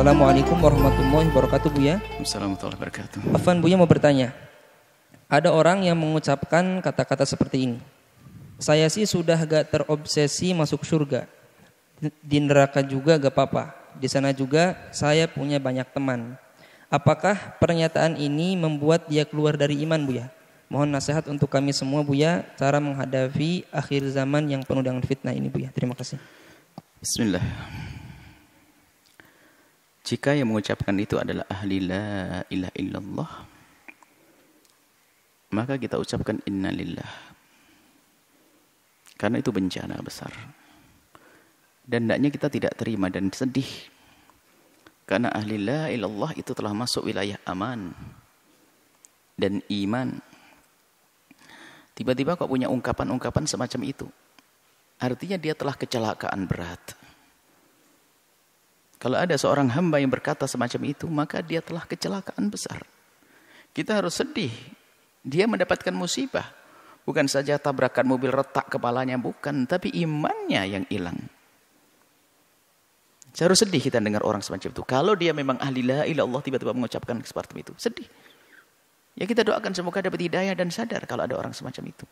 Assalamualaikum warahmatullahi wabarakatuh Buya. Assalamualaikum warahmatullahi wabarakatuh. Afan Buya mau bertanya. Ada orang yang mengucapkan kata-kata seperti ini. Saya sih sudah gak terobsesi masuk surga. Di neraka juga gak apa-apa. Di sana juga saya punya banyak teman. Apakah pernyataan ini membuat dia keluar dari iman Buya? Mohon nasihat untuk kami semua Buya cara menghadapi akhir zaman yang penuh dengan fitnah ini Buya. Terima kasih. Bismillah. Jika yang mengucapkan itu adalah ahli la ilaha illallah, maka kita ucapkan innalillah. Karena itu bencana besar. Dan hendaknya kita tidak terima dan sedih. Karena ahli la ilallah itu telah masuk wilayah aman dan iman. Tiba-tiba kok punya ungkapan-ungkapan semacam itu. Artinya dia telah kecelakaan berat. Kalau ada seorang hamba yang berkata semacam itu, maka dia telah kecelakaan besar. Kita harus sedih. Dia mendapatkan musibah. Bukan saja tabrakan mobil retak kepalanya, bukan. Tapi imannya yang hilang. Harus sedih kita dengar orang semacam itu. Kalau dia memang ahli la Allah tiba-tiba mengucapkan seperti itu. Sedih. Ya kita doakan semoga dapat hidayah dan sadar kalau ada orang semacam itu.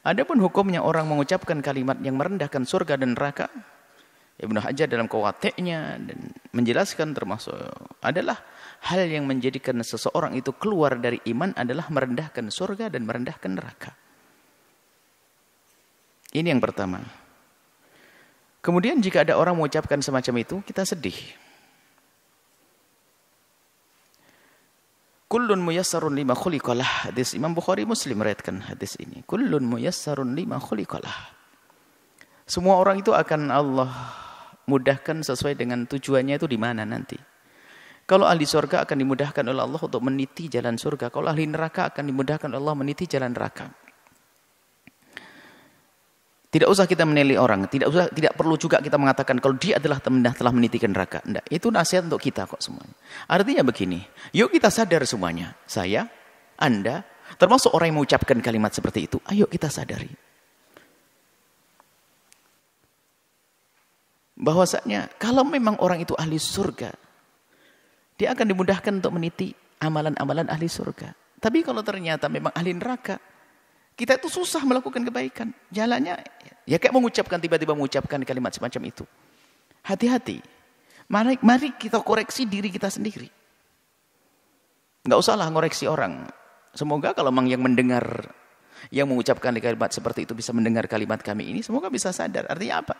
Adapun hukumnya orang mengucapkan kalimat yang merendahkan surga dan neraka, Ibnu Hajar dalam kawateknya dan menjelaskan termasuk adalah hal yang menjadikan seseorang itu keluar dari iman adalah merendahkan surga dan merendahkan neraka. Ini yang pertama. Kemudian jika ada orang mengucapkan semacam itu, kita sedih. Kullun muyassarun lima khuliqalah. Hadis Imam Bukhari Muslim meriatkan hadis ini. Kullun muyassarun lima khuliqalah. Semua orang itu akan Allah mudahkan sesuai dengan tujuannya itu di mana nanti. Kalau ahli surga akan dimudahkan oleh Allah untuk meniti jalan surga. Kalau ahli neraka akan dimudahkan oleh Allah meniti jalan neraka. Tidak usah kita menilai orang, tidak usah tidak perlu juga kita mengatakan kalau dia adalah teman telah menitikan neraka. Tidak, itu nasihat untuk kita kok semuanya. Artinya begini, yuk kita sadar semuanya. Saya, Anda, termasuk orang yang mengucapkan kalimat seperti itu. Ayo kita sadari. bahwasanya kalau memang orang itu ahli surga, dia akan dimudahkan untuk meniti amalan-amalan ahli surga. Tapi kalau ternyata memang ahli neraka, kita itu susah melakukan kebaikan. Jalannya ya kayak mengucapkan tiba-tiba mengucapkan kalimat semacam itu. Hati-hati. Mari, mari kita koreksi diri kita sendiri. Enggak usahlah ngoreksi orang. Semoga kalau memang yang mendengar yang mengucapkan kalimat seperti itu bisa mendengar kalimat kami ini, semoga bisa sadar. Artinya apa?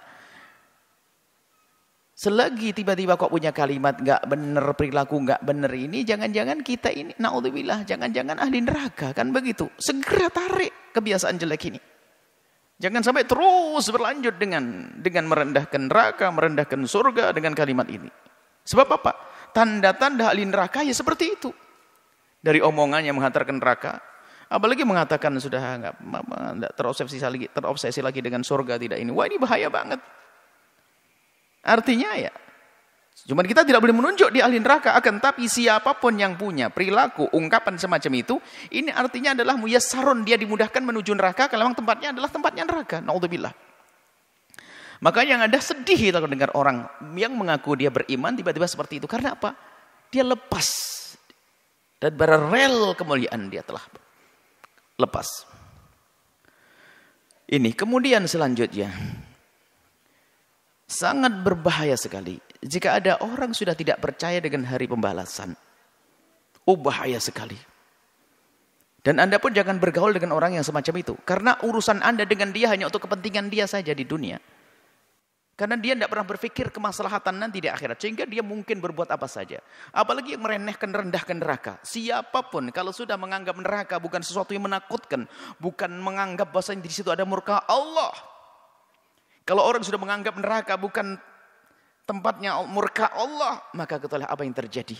Selagi tiba-tiba kok punya kalimat nggak bener perilaku nggak bener ini, jangan-jangan kita ini naudzubillah, jangan-jangan ahli neraka kan begitu. Segera tarik kebiasaan jelek ini. Jangan sampai terus berlanjut dengan dengan merendahkan neraka, merendahkan surga dengan kalimat ini. Sebab apa? Tanda-tanda ahli neraka ya seperti itu. Dari omongannya yang menghantarkan neraka, apalagi mengatakan sudah nggak terobsesi lagi, terobsesi lagi dengan surga tidak ini. Wah ini bahaya banget. Artinya ya, cuma kita tidak boleh menunjuk di ahli neraka, akan tapi siapapun yang punya perilaku, ungkapan semacam itu, ini artinya adalah saron dia dimudahkan menuju neraka, kalau memang tempatnya adalah tempatnya neraka, na'udzubillah. Maka yang ada sedih kalau dengar orang yang mengaku dia beriman tiba-tiba seperti itu. Karena apa? Dia lepas. Dan rel kemuliaan dia telah lepas. Ini kemudian selanjutnya. Sangat berbahaya sekali jika ada orang sudah tidak percaya dengan hari pembalasan. Oh bahaya sekali. Dan Anda pun jangan bergaul dengan orang yang semacam itu. Karena urusan Anda dengan dia hanya untuk kepentingan dia saja di dunia. Karena dia tidak pernah berpikir kemaslahatan nanti di akhirat. Sehingga dia mungkin berbuat apa saja. Apalagi yang merenehkan rendahkan neraka. Siapapun kalau sudah menganggap neraka bukan sesuatu yang menakutkan. Bukan menganggap bahwa di situ ada murka Allah kalau orang sudah menganggap neraka bukan tempatnya murka Allah, maka ketahuilah apa yang terjadi.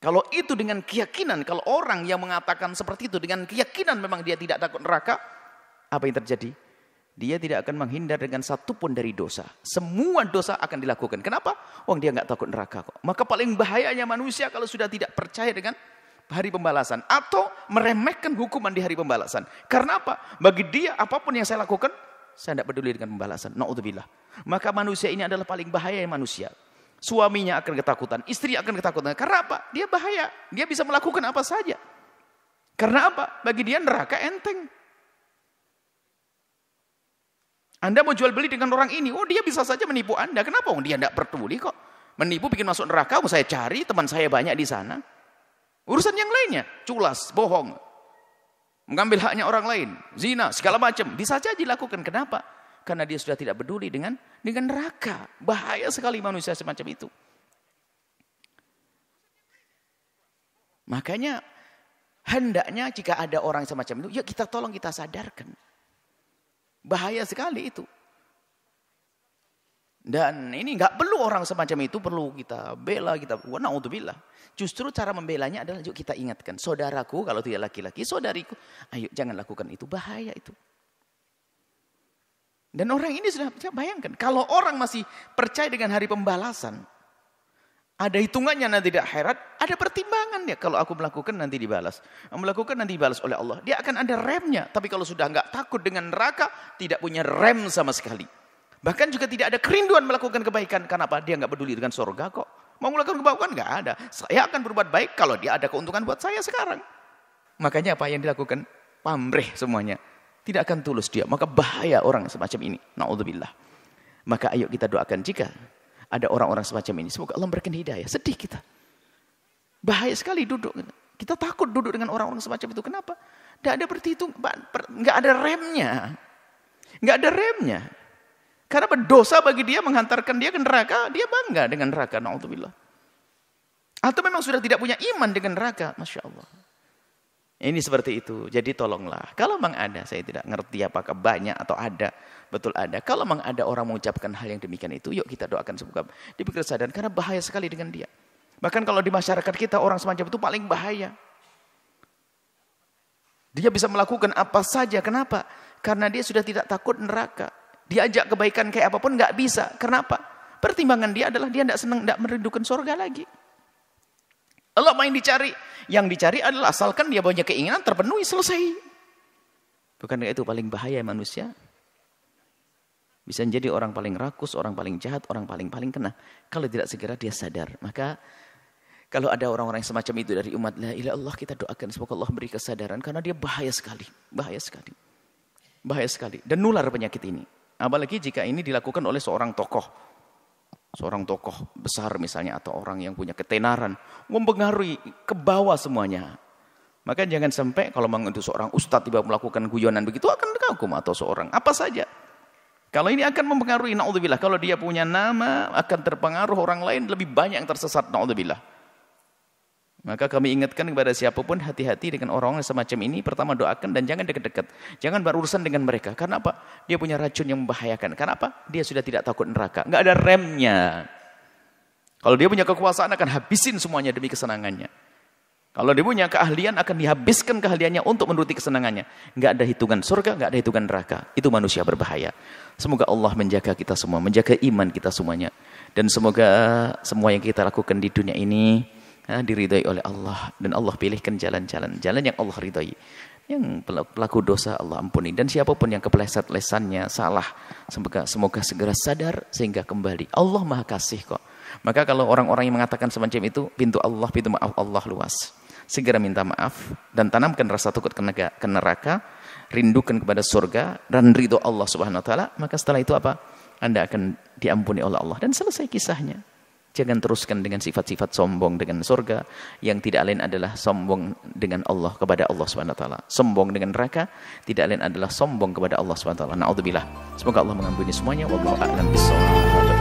Kalau itu dengan keyakinan, kalau orang yang mengatakan seperti itu dengan keyakinan memang dia tidak takut neraka, apa yang terjadi? Dia tidak akan menghindar dengan satu pun dari dosa. Semua dosa akan dilakukan. Kenapa? Uang dia nggak takut neraka kok. Maka paling bahayanya manusia kalau sudah tidak percaya dengan hari pembalasan atau meremehkan hukuman di hari pembalasan. Karena apa? Bagi dia apapun yang saya lakukan saya tidak peduli dengan pembalasan. Na'udzubillah. Maka manusia ini adalah paling bahaya manusia. Suaminya akan ketakutan, istri akan ketakutan. Karena apa? Dia bahaya. Dia bisa melakukan apa saja. Karena apa? Bagi dia neraka enteng. Anda mau jual beli dengan orang ini, oh dia bisa saja menipu Anda. Kenapa? Oh, dia tidak peduli kok. Menipu bikin masuk neraka, mau saya cari, teman saya banyak di sana. Urusan yang lainnya, culas, bohong, mengambil haknya orang lain, zina, segala macam, bisa saja dilakukan. Kenapa? Karena dia sudah tidak peduli dengan dengan neraka. Bahaya sekali manusia semacam itu. Makanya hendaknya jika ada orang semacam itu, ya kita tolong kita sadarkan. Bahaya sekali itu. Dan ini nggak perlu orang semacam itu perlu kita bela, kita wa bela. Justru cara membelanya adalah yuk kita ingatkan, saudaraku kalau tidak laki-laki, saudariku, ayo jangan lakukan itu, bahaya itu. Dan orang ini sudah bayangkan, kalau orang masih percaya dengan hari pembalasan, ada hitungannya nanti di akhirat, ada pertimbangan ya kalau aku melakukan nanti dibalas. Melakukan nanti dibalas oleh Allah. Dia akan ada remnya, tapi kalau sudah nggak takut dengan neraka, tidak punya rem sama sekali. Bahkan juga tidak ada kerinduan melakukan kebaikan. karena apa Dia nggak peduli dengan sorga kok. Mau melakukan kebaikan nggak ada. Saya akan berbuat baik kalau dia ada keuntungan buat saya sekarang. Makanya apa yang dilakukan? Pamrih semuanya. Tidak akan tulus dia. Maka bahaya orang semacam ini. Na'udzubillah. Maka ayo kita doakan jika ada orang-orang semacam ini. Semoga Allah memberikan hidayah. Sedih kita. Bahaya sekali duduk. Kita takut duduk dengan orang-orang semacam itu. Kenapa? Tidak ada bertitung. nggak ada remnya. Nggak ada remnya. Karena berdosa bagi dia menghantarkan dia ke neraka, dia bangga dengan neraka, na'udzubillah. Atau memang sudah tidak punya iman dengan neraka, Masya Allah. Ini seperti itu, jadi tolonglah. Kalau memang ada, saya tidak ngerti apakah banyak atau ada, betul ada. Kalau memang ada orang mengucapkan hal yang demikian itu, yuk kita doakan semoga dipikir sadar, karena bahaya sekali dengan dia. Bahkan kalau di masyarakat kita orang semacam itu paling bahaya. Dia bisa melakukan apa saja, kenapa? Karena dia sudah tidak takut neraka. Diajak kebaikan kayak apapun nggak bisa. Kenapa? Pertimbangan dia adalah dia tidak senang, tidak merindukan surga lagi. Allah main dicari. Yang dicari adalah asalkan dia punya keinginan terpenuhi, selesai. Bukan itu paling bahaya manusia? Bisa jadi orang paling rakus, orang paling jahat, orang paling-paling kena. Kalau tidak segera dia sadar. Maka kalau ada orang-orang semacam itu dari umat, la ilah Allah kita doakan semoga Allah beri kesadaran. Karena dia bahaya sekali. Bahaya sekali. Bahaya sekali. Dan nular penyakit ini. Apalagi jika ini dilakukan oleh seorang tokoh. Seorang tokoh besar misalnya atau orang yang punya ketenaran. Mempengaruhi ke bawah semuanya. Maka jangan sampai kalau memang itu seorang ustadz tiba melakukan guyonan begitu akan dikagum atau seorang apa saja. Kalau ini akan mempengaruhi naudzubillah. Kalau dia punya nama akan terpengaruh orang lain lebih banyak yang tersesat naudzubillah. Maka kami ingatkan kepada siapapun hati-hati dengan orang-orang semacam ini. Pertama doakan dan jangan dekat-dekat. Jangan berurusan dengan mereka. Karena apa? Dia punya racun yang membahayakan. Karena apa? Dia sudah tidak takut neraka. Enggak ada remnya. Kalau dia punya kekuasaan akan habisin semuanya demi kesenangannya. Kalau dia punya keahlian akan dihabiskan keahliannya untuk menuruti kesenangannya. Enggak ada hitungan surga, enggak ada hitungan neraka. Itu manusia berbahaya. Semoga Allah menjaga kita semua, menjaga iman kita semuanya. Dan semoga semua yang kita lakukan di dunia ini nah, diridai oleh Allah dan Allah pilihkan jalan-jalan jalan yang Allah ridai yang pelaku dosa Allah ampuni dan siapapun yang kepleset lesannya salah semoga semoga segera sadar sehingga kembali Allah maha kasih kok maka kalau orang-orang yang mengatakan semacam itu pintu Allah pintu maaf Allah luas segera minta maaf dan tanamkan rasa takut ke neraka rindukan kepada surga dan ridho Allah subhanahu wa taala maka setelah itu apa anda akan diampuni oleh Allah dan selesai kisahnya Jangan teruskan dengan sifat-sifat sombong dengan surga yang tidak lain adalah sombong dengan Allah kepada Allah Subhanahu wa taala. Sombong dengan neraka tidak lain adalah sombong kepada Allah Subhanahu wa taala. Nauzubillah. Semoga Allah mengampuni semuanya. Wallahu a'lam